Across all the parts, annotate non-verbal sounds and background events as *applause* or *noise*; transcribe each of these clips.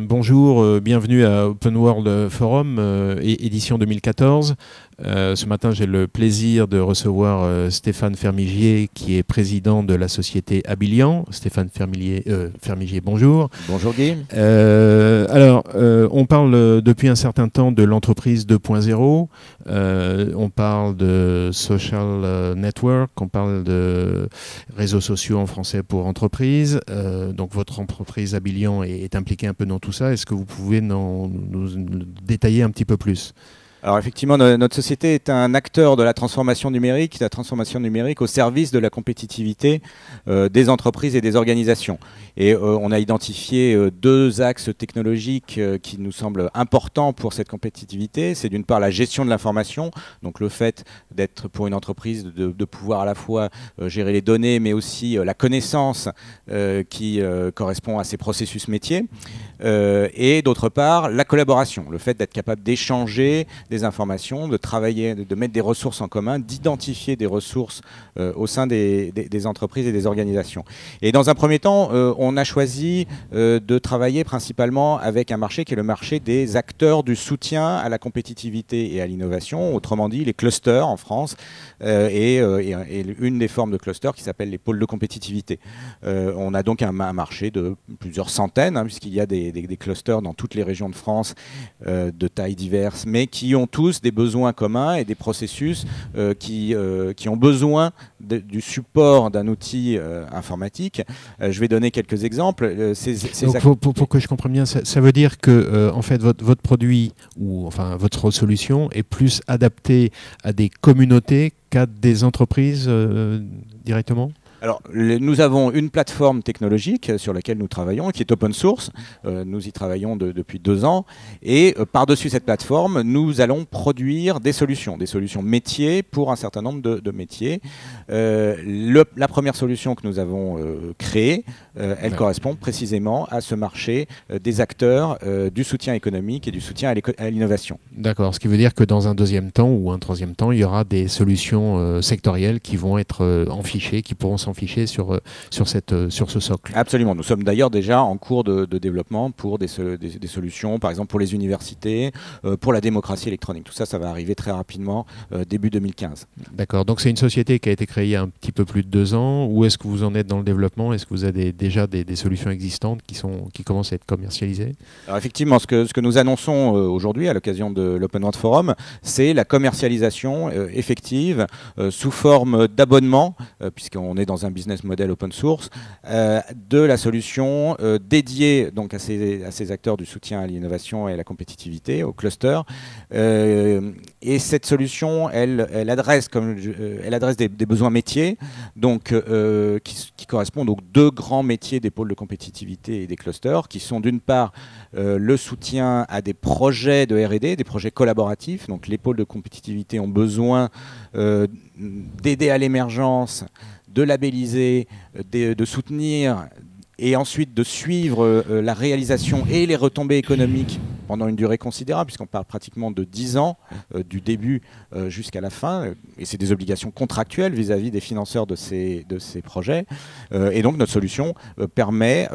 bonjour, euh, bienvenue à Open World Forum, euh, édition 2014. Euh, ce matin, j'ai le plaisir de recevoir euh, Stéphane Fermigier, qui est président de la société Abilian. Stéphane Fermigier, euh, Fermigier bonjour. Bonjour Guy. alors, on parle depuis un certain temps de l'entreprise 2.0. on parle de social network, on parle de réseaux sociaux en français pour entreprise. donc, votre entreprise Abilian est, impliquée un peu dans tout ça. Est-ce que vous pouvez nous détailler un petit peu plus alors effectivement, notre société est un acteur de la transformation numérique, la transformation numérique au service de la compétitivité euh, des entreprises et des organisations. Et euh, on a identifié euh, deux axes technologiques qui nous semblent importants pour cette compétitivité. C'est d'une part la gestion de l'information, donc le fait d'être pour une entreprise de, de, pouvoir à la fois gérer les données, mais aussi la connaissance qui correspond à ses processus métiers. et d'autre part la collaboration, le fait d'être capable d'échanger, des informations, de travailler, de, mettre des ressources en commun, d'identifier des ressources euh, au sein des, entreprises et des organisations. Et dans un premier temps, euh, on a choisi euh, de travailler principalement avec un marché qui est le marché des acteurs du soutien à la compétitivité et à l'innovation, autrement dit les clusters en France, et, une des formes de clusters qui s'appelle les pôles de compétitivité. on a donc un, marché de plusieurs centaines, hein, puisqu'il y a des, des, clusters dans toutes les régions de France de tailles diverses, mais qui ont tous des besoins communs et des processus euh, qui, euh, qui ont besoin du support d'un outil euh, informatique. je vais donner quelques exemples. pour, que je comprenne bien, ça, veut dire que en fait, votre, votre produit ou enfin votre solution est plus adaptée à des communautés qu'à des entreprises directement alors, nous avons une plateforme technologique euh, sur laquelle nous travaillons, qui est open source. Mm. Euh, nous y travaillons depuis deux ans. Et euh, par-dessus cette plateforme, nous allons produire des solutions, des solutions métiers pour un certain nombre de, métiers. la première solution que nous avons créée, elle correspond précisément à ce marché des acteurs du soutien économique et du soutien à l'innovation. D'accord, ce qui veut dire que dans un deuxième temps ou un troisième temps, il y aura des solutions sectorielles qui vont être en enfichées, qui pourront s'en fichés sur, euh, sur, cette, euh, sur ce socle. Absolument. Nous sommes d'ailleurs déjà en cours de, développement pour des, solutions, par exemple pour les universités, euh, pour la démocratie électronique. Tout ça, ça va arriver très rapidement, début 2015. D'accord. Donc c'est une société qui a été créée il y a un petit peu plus de deux ans. Où est-ce que vous en êtes dans le développement Est-ce que vous avez déjà des, solutions existantes qui, sont, qui commencent à être commercialisées Alors effectivement, ce que, ce que nous annonçons aujourd'hui à l'occasion de l'Open World Forum, c'est la commercialisation effective sous forme d'abonnement, puisqu'on est dans un business model open source, euh, de la solution euh, dédiée donc à ces, acteurs du soutien à l'innovation et à la compétitivité, au cluster. Euh, et cette solution, elle, elle adresse, comme, elle adresse des, besoins métiers, donc, qui, qui, correspondent aux deux grands métiers des pôles de compétitivité et des clusters, qui sont d'une part le soutien à des projets de RD, des projets collaboratifs, donc les pôles de compétitivité ont besoin d'aider à l'émergence de labelliser, euh, euh, de, soutenir et ensuite de suivre euh, la réalisation et les retombées économiques pendant une durée considérable, puisqu'on parle pratiquement de 10 ans, du début jusqu'à la fin, et c'est des obligations contractuelles vis-à-vis des financeurs de ces, de ces projets. et donc notre solution permet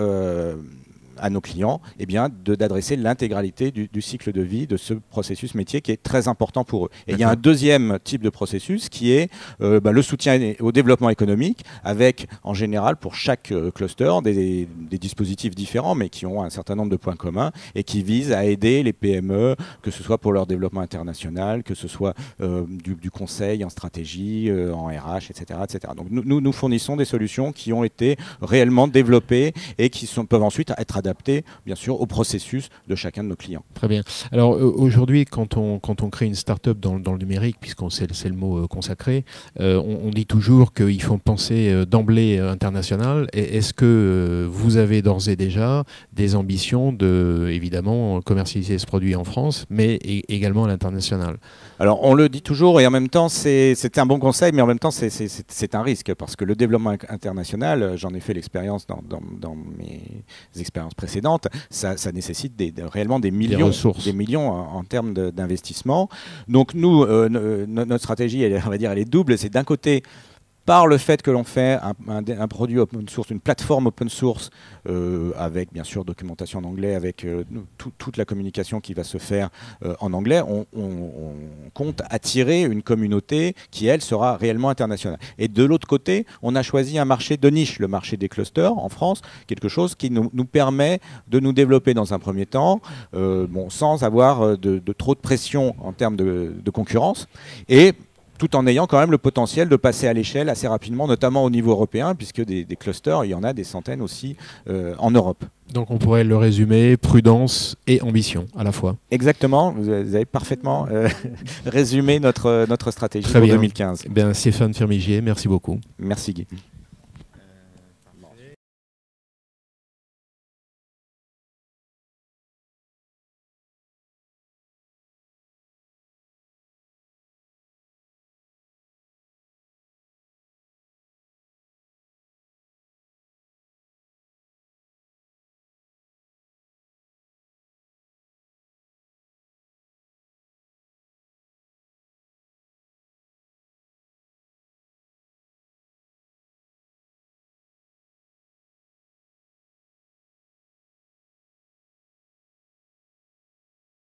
à nos clients eh bien, d'adresser l'intégralité du, cycle de vie de ce processus métier qui est très important pour eux. Et il y a un deuxième type de processus qui est euh, bah, le soutien au développement économique avec, en général, pour chaque euh, cluster, des, dispositifs différents, mais qui ont un certain nombre de points communs et qui visent à aider les PME, que ce soit pour leur développement international, que ce soit euh, du, conseil en stratégie, en RH, etc. etc. Donc nous, nous fournissons des solutions qui ont été réellement développées et qui sont, peuvent ensuite être adaptées adapté, bien sûr, au processus de chacun de nos clients. Très bien. Alors euh, aujourd'hui, quand on, quand on crée une start-up dans, le numérique, puisqu'on c'est le mot euh, consacré, euh, on, dit toujours qu'il faut penser d'emblée international. Est-ce que vous avez d'ores et déjà des ambitions de, évidemment, commercialiser ce produit en France, mais également à l'international Alors on le dit toujours et en même temps, c'est un bon conseil, mais en même temps, c'est un risque parce que le développement international, j'en ai fait l'expérience dans, mes expériences précédentes, ça, nécessite des, réellement des millions, des, millions en, termes d'investissement. Donc nous, euh, euh, notre stratégie, on va dire, elle est double. C'est d'un côté par le fait que l'on fait un, produit open source, une plateforme open source, euh, avec bien sûr documentation en anglais, avec euh, toute la communication qui va se faire euh, en anglais, on, compte attirer une communauté qui, elle, sera réellement internationale. Et de l'autre côté, on a choisi un marché de niche, le marché des clusters en France, quelque chose qui nous, permet de nous développer dans un premier temps, bon, sans avoir de, trop de pression en termes de, de concurrence, et tout en ayant quand même le potentiel de passer à l'échelle assez rapidement, notamment au niveau européen, puisque des, clusters, il y en a des centaines aussi euh, en Europe. Donc on pourrait le résumer, prudence et ambition à la fois. Exactement, vous avez parfaitement euh, *laughs* résumé notre, notre stratégie pour bien. 2015. Eh Stéphane Firmigier, merci beaucoup. Merci Guy.